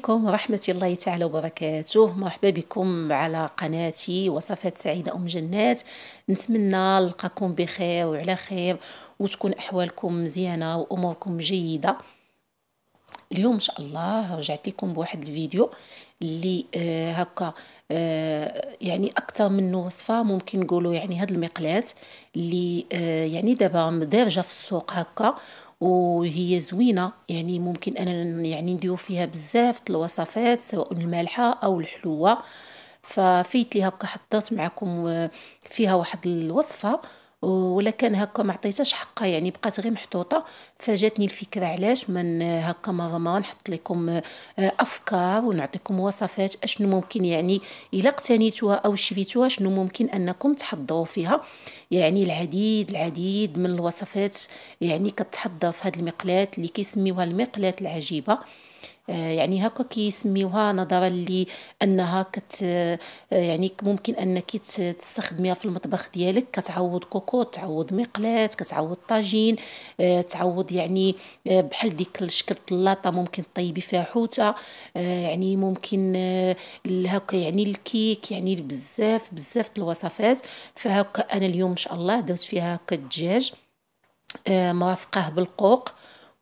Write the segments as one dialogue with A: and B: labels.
A: عليكم ورحمة الله تعالى وبركاته مرحبا بكم على قناتي وصفات سعيدة أم جنات نتمنى نلقاكم بخير وعلى خير وتكون أحوالكم مزيانة وأموركم جيدة اليوم إن شاء الله رجعت لكم بواحد الفيديو اللي آه هكا آه يعني اكثر من وصفه ممكن نقولوا يعني هاد المقلات اللي آه يعني دابا دارجه في السوق هكا وهي زوينه يعني ممكن انا يعني نديرو فيها بزاف الوصفات سواء المالحه او الحلوه ففيت ليها هكا حطيت معكم آه، فيها واحد الوصفه ولا كان هكا ما عطيتهاش حقها يعني بقات غير محطوطه فجاتني الفكره علاش من هكا ما ما نحط لكم آه، افكار ونعطيكم وصفات اشنو ممكن يعني الا اقتنيتوها او شريتوها شنو ممكن انكم تحضروا فيها يعني العديد العديد من الوصفات يعني كتحضر في هذه المقلاه اللي كيسميوها المقلاه العجيبه آه، يعني هكا كيسميوها نظرا لانها كت آه، يعني ممكن انك تستخدميها في المطبخ ديالك كتعوض كوكوط تعوض مقلات كتعوض طاجين آه، تعوض يعني بحال ديك الشكل طلاطه ممكن طيبي فيها حوته يعني ممكن هكا يعني الكيك يعني بزاف بزاف الوصفات فهكا انا اليوم ان شاء الله درت فيها هكا الدجاج مرافقه بالقوق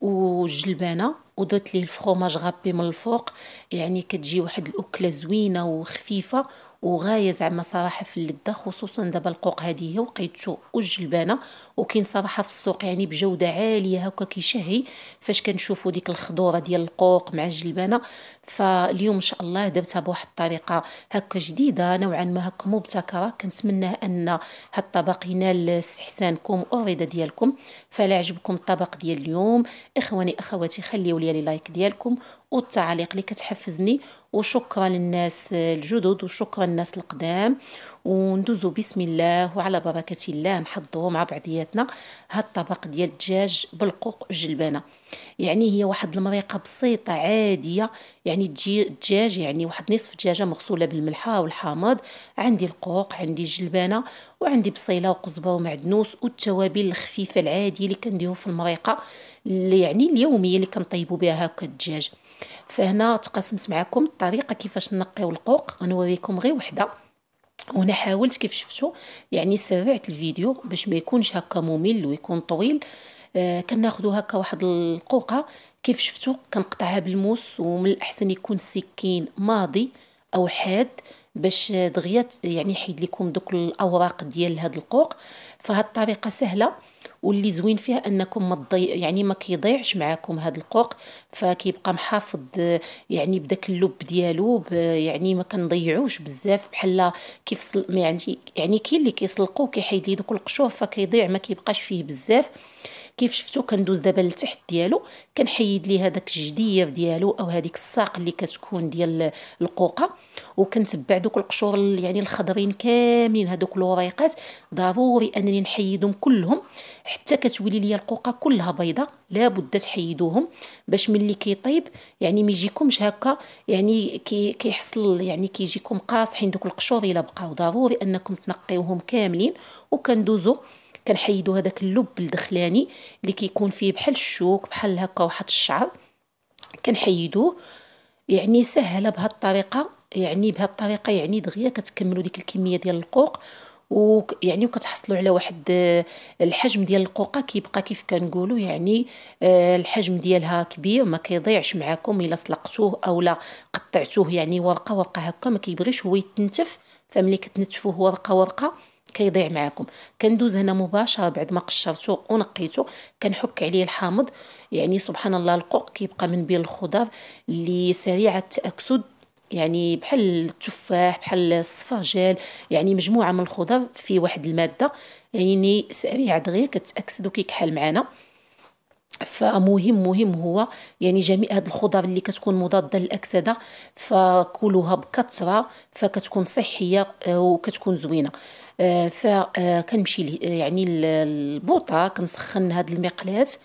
A: وجلبانه وضت لي الفخوماج غابي من الفوق يعني كتجي واحد الاكله زوينه وخفيفه وغايه زعما صراحه في اللذه خصوصا دابا القوق هذه هي وقيتو والجلبانه وكاين صراحه في السوق يعني بجوده عاليه هكا كيشهي فاش كنشوفوا ديك الخضوره ديال القوق مع الجلبانه فاليوم ان شاء الله درتها بواحد الطريقه هكا جديده نوعا ما هكا مبتكره كنتمنى ان هاد الطبق ينال استحسانكم والرضا ديالكم فلا عجبكم الطبق ديال اليوم اخواني اخواتي خليو لي لايك ديالكم والتعليق اللي كتحفزني وشكرا للناس الجدد وشكرا للناس القدام وندوزو بسم الله وعلى بركة الله نحضرو مع بعضياتنا هاد الطبق ديال الدجاج بالقوق الجلبانة يعني هي واحد المريقة بسيطة عادية يعني الدجاج يعني واحد نصف دجاجة مغسولة بالملحة والحامض عندي القوق عندي الجلبانة وعندي بصيلة وقزبة ومعدنوس والتوابل الخفيفة العادية اللي كنديرو في المريقة اللي يعني اليومية اللي كنطيبو بها هكا الدجاج فهنا تقاسمت معكم الطريقه كيفاش نقيو القوق غنوريكم غير وحده وانا حاولت كيف شفتوا يعني سرعت الفيديو باش ما يكونش هكا ممل ويكون طويل آه كناخذوا هكا واحد القوقه كيف شفتوا كنقطعها بالموس ومن الاحسن يكون السكين ماضي او حاد باش دغيا يعني يحيد لكم دوك الاوراق ديال هاد القوق فهاد الطريقه سهله واللي زوين فيها انكم ما تضيع يعني ما كيضيعش معاكم هذا القوق فكيبقى محافظ يعني بداك اللب ديالو ب... يعني ما كنضيعوش بزاف بحال كيفصل يعني يعني كاين اللي كيسلقو كيحيد ليه دوك القشور فكيضيع ما كيبقاش فيه بزاف كيف شفتو كندوز دابا لتحت ديالو كنحيد ليه هذاك الجديف ديالو او هذيك الساق اللي كتكون ديال القوقه وكنتبع دوك القشور يعني الخضرين كاملين هذوك الوريقات ضروري انني نحيدهم كلهم حتى كتولي ليا القوقه كلها بيضه لابد تحيدوهم باش ملي كيطيب يعني ما يجيكمش هكا يعني كي كيحصل يعني كيجيكم قاصحين دوك القشور الا بقاو ضروري انكم تنقيوهم كاملين وكندوزو كنحيدو هذاك اللب الدخلاني اللي كيكون فيه بحال الشوك بحال هكا واحد الشعر كنحيدوه يعني سهله بهاد الطريقه يعني بهاد الطريقه يعني دغيا كتكملوا ديك الكميه ديال القوق يعني وكتحصلوا على واحد آه، الحجم ديال القوقه كيبقى كيف كنقولوا يعني آه، الحجم ديالها كبير ما كيضيعش معاكم الا سلقتوه اولا قطعتوه يعني ورقه ورقه هكا ما كيبغيش هو يتنتف فملي كتنتفوه ورقه ورقه كيضيع معاكم كندوز هنا مباشره بعد ما قشرته ونقيته كنحك عليه الحامض يعني سبحان الله القوق كيبقى من بين الخضر اللي سريعه التاكسد يعني بحال التفاح بحال الصفاجال يعني مجموعه من الخضر في واحد الماده يعني سريعه دغيا كتاكسد وكيكحل معانا فمهم مهم هو يعني جميع هاد الخضر اللي كتكون مضاده للاكسده فكلوها بكثره فكتكون صحيه آه، وكتكون زوينه آه، فكنمشي آه، آه، يعني البوطه كنسخن هاد المقلات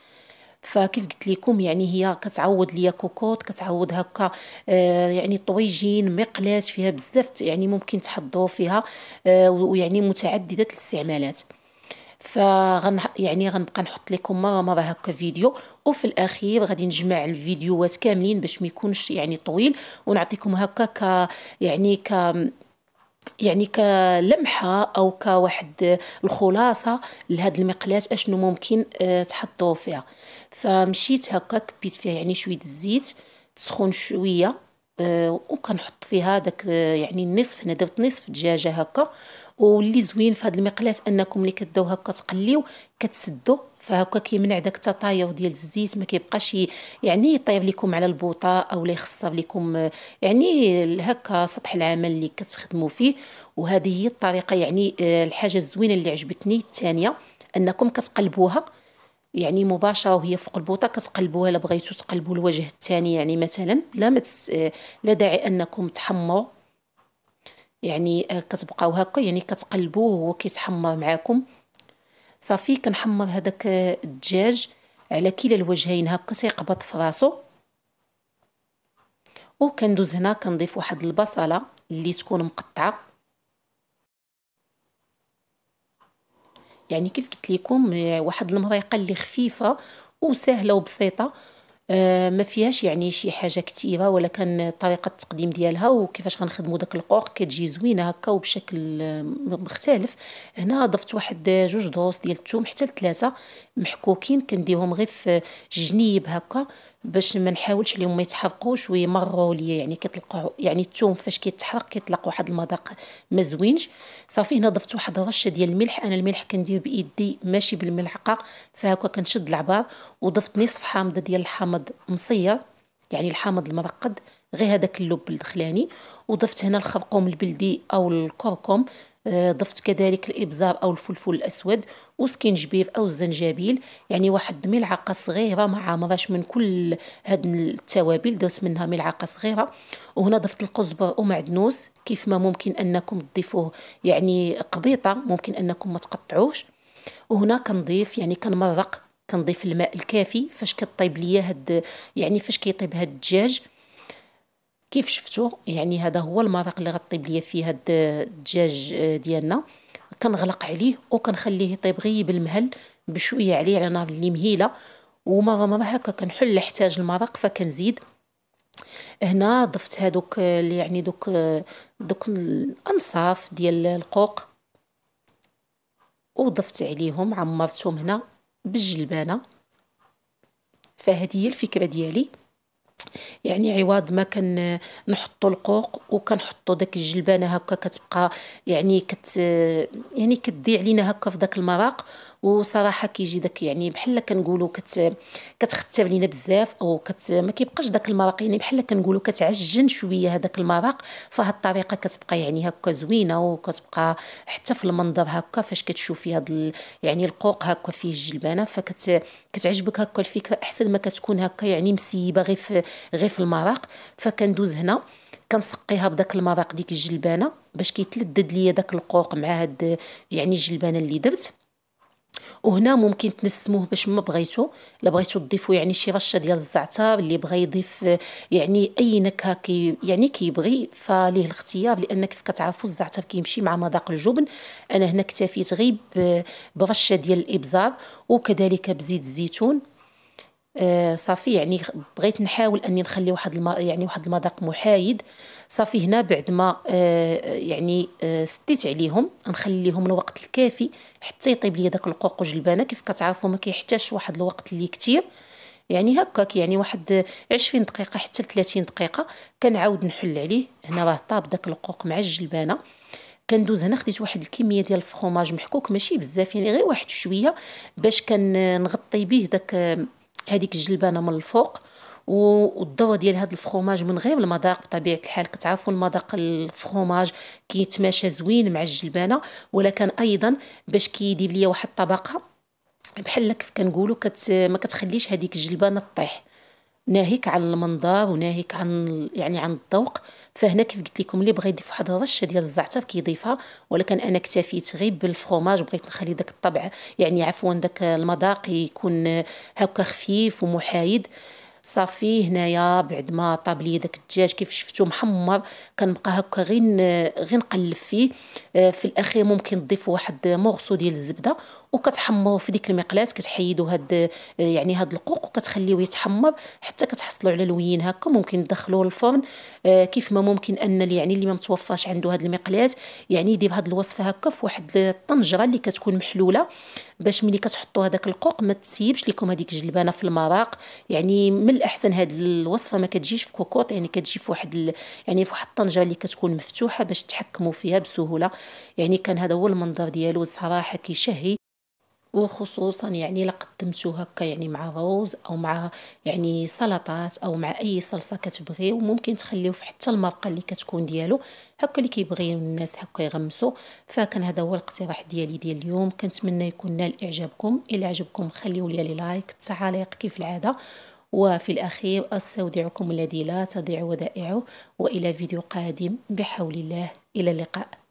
A: فكيف قلت لكم يعني هي كتعوض ليا كوكوط كتعوض هكا آه يعني طويجين مقلات فيها بزاف يعني ممكن تحضوا فيها آه ويعني متعدده الاستعمالات فغن يعني غنبقى نحط لكم مره مره هكا فيديو وفي الاخير غادي نجمع الفيديوهات كاملين باش ما يكونش يعني طويل ونعطيكم هكا ك يعني ك يعني كلمحه او كواحد الخلاصه لهاد المقلات اشنو ممكن آه، تحطوه فيها فمشيت هكا كبيت فيها يعني شويه الزيت تسخن شويه آه، وكنحط فيها داك آه، يعني النصف هنا درت نصف دجاجه هكا واللي زوين في هذه المقلاة انكم اللي كداو هكا تقليو كتسدو فهكا كيمنع داك التطاير ديال الزيت ما كيبقاش يعني يطيب لكم على البوطه او لا يخصب لكم آه، يعني هكا سطح العمل اللي كتخدموا فيه وهذه هي الطريقه يعني الحاجه الزوينه اللي عجبتني الثانيه انكم كتقلبوها يعني مباشره وهي فوق البوطه كتقلبوها الا بغيتو تقلبوا الوجه الثاني يعني مثلا لا متس... لا داعي انكم تحمروا يعني آه، كتبقاو هكا يعني كتقلبوه وهو كيتحمر معاكم صافي كنحمر هذاك الدجاج على كلا الوجهين هكا تيقبط في راسو وكندوز هنا كنضيف واحد البصله اللي تكون مقطعه يعني كيف قلت لكم آه، واحد المرايقه اللي خفيفه وسهله وبسيطه آه، ما فيهاش يعني شي حاجه كثيره ولكن طريقه التقديم ديالها وكيفاش غنخدموا داك القوق كتجي زوينه هكا وبشكل آه، مختلف هنا ضفت واحد جوج دوس ديال الثوم حتى لثلاثه محكوكين كنديهم غير في جنيب هكا باش ما نحاولش اللي هما يتحرقوش ويمروا ليا يعني كيطلقوا يعني الثوم فاش كيتحرق كيطلق واحد المذاق ما زوينش صافي هنا ضفت واحد الرشه ديال الملح انا الملح كندير بايدي ماشي بالملعقه فهكا كنشد العبار وضفت نصف حامضه ديال الحامض مصير يعني الحامض المرقد غير هذاك اللب الدخلاني وضفت هنا الخرقوم البلدي او الكركم آه، ضفت كذلك الابزار او الفلفل الاسود وسكينجبير او الزنجبيل يعني واحد ملعقه صغيره ما عامراش من كل هاد التوابل درت منها ملعقه صغيره وهنا ضفت القزبر ومعدنوس كيف ما ممكن انكم تضيفوه يعني قبيطه ممكن انكم ما تقطعوش وهنا كنضيف يعني كنمرق كنضيف الماء الكافي فاش كطيب ليا هاد يعني فاش كيطيب هاد الدجاج كيف شفتوا يعني هذا هو المذاق اللي غطيب ليا فيه هاد الدجاج ديالنا كنغلق عليه وكنخليه يطيب غي بالمهل بشويه عليه على نار اللي مهيله وما ما هكا كنحل احتاج المذاق فكنزيد هنا ضفت هادوك يعني دوك دوك الانصاف ديال القوق وضفت عليهم عمرتهم هنا بالجلبانه فهذه هي الفكره ديالي يعني عوض ما كان نحطو القوق وكنحطو داك الجلبانه هكا كتبقى يعني كت يعني كدي علينا هكا في داك المراق وصراحه كيجي داك يعني بحال كنقولوا كت كتختار لينا بزاف او كت ما كيبقاش داك المرق يعني بحال كنقولوا كتعجن شويه هذاك المرق فهاد الطريقه كتبقى يعني هكا زوينه وكتبقى حتى في المنظر هكا فاش كتشوفي هاد ال... يعني القوق هكا فيه الجلبانه فكت كتعجبك هكا الفكره احسن ما كتكون هكا يعني مسيبه غير في غير في المرق فكندوز هنا كنسقيها بداك المرق ديك الجلبانه باش كيتلدد ليا داك القوق مع هاد يعني الجلبانه اللي درت وهنا ممكن تنسموه باش ما بغيتو الا بغيتو تضيفوا يعني شي رشه ديال الزعتر اللي بغى يضيف يعني اي نكهه كي يعني كيبغي فليه الاختيار لان كيف كتعرفوا الزعتر كيمشي مع مذاق الجبن انا هنا اكتفيت غير برشه ديال الابزار وكذلك بزيت الزيتون آه، صافي يعني بغيت نحاول اني نخلي واحد الم... يعني واحد المذاق محايد صافي هنا بعد ما آه يعني آه سديت عليهم نخليهم الوقت الكافي حتى يطيب لي داك القوقج البانه كيف كتعرفوا ما كيحتاجش واحد الوقت اللي كتير يعني هكاك يعني واحد 20 دقيقه حتى 30 دقيقه كنعاود نحل عليه هنا راه طاب داك القوق مع الجلبانه كندوز هنا خديت واحد الكميه ديال الفخوماج محكوك ماشي بزاف يعني غير واحد شويه باش كنغطي به داك هذيك الجلبانه من الفوق والضوء ديال هذا الفخوماج من غير المذاق بطبيعه الحال كتعرفوا المذاق الفخوماج كيتماشى زوين مع الجلبانه ولكن ايضا باش كيدير ليا واحد الطبقه بحال كنقولوا كت ما كتخليش هذيك الجلبانه تطيح ناهيك عن المنظر وناهيك عن يعني عن الذوق فهنا كيف قلت لكم اللي بغى يضيف واحد الرشه ديال الزعتر كيضيفها ولكن انا اكتفيت غير بالفروماج بغيت نخلي داك الطبع يعني عفوا داك المذاق يكون هكا خفيف ومحايد صافي هنايا بعد ما طاب لي داك الدجاج كيف شفتو محمر كنبقى هكا غير غير نقلب فيه آه، في الاخير ممكن تضيف واحد مغصو ديال الزبده وكتحمروا في ديك المقلاه كتحيدوا هاد آه، يعني هاد القوق وكتخليوه يتحمر حتى كتحصلوا على لوين هكا ممكن تدخلوه للفرن آه، كيف ما ممكن ان يعني اللي ما متوفاش عنده هاد المقلاه يعني يدير هاد الوصفه هكا في واحد الطنجره اللي كتكون محلوله باش ملي كتحطوا هذاك القوق ما تسيبش لكم هذيك الجلبانه في المراق يعني من من الاحسن هاد الوصفه ما كتجيش في كوكوط يعني كتجي في واحد ال... يعني في واحد الطنجره اللي كتكون مفتوحه باش تحكموا فيها بسهوله يعني كان هذا هو المنظر ديالو الصراحه كيشهي وخصوصا يعني لقدمتو هكا يعني مع روز او مع يعني سلطات او مع اي صلصه كتبغيو وممكن تخليه في حتى المرقه اللي كتكون ديالو هكا اللي كيبغي الناس هكا يغمسوا فكان هذا هو الاقتراح ديالي ديال اليوم كنتمنى يكون نال اعجابكم الا عجبكم خليو لي لايك التعاليق كيف العاده وفي الأخير أستودعكم الذي لا تضيع ودائعه وإلى فيديو قادم بحول الله إلى اللقاء